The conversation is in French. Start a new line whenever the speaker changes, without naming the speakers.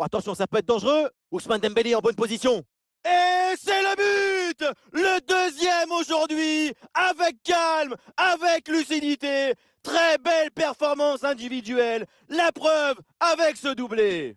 Oh, attention, ça peut être dangereux. Ousmane Dembélé en bonne position.
Et c'est le but Le deuxième aujourd'hui, avec calme, avec lucidité. Très belle performance individuelle. La preuve avec ce doublé.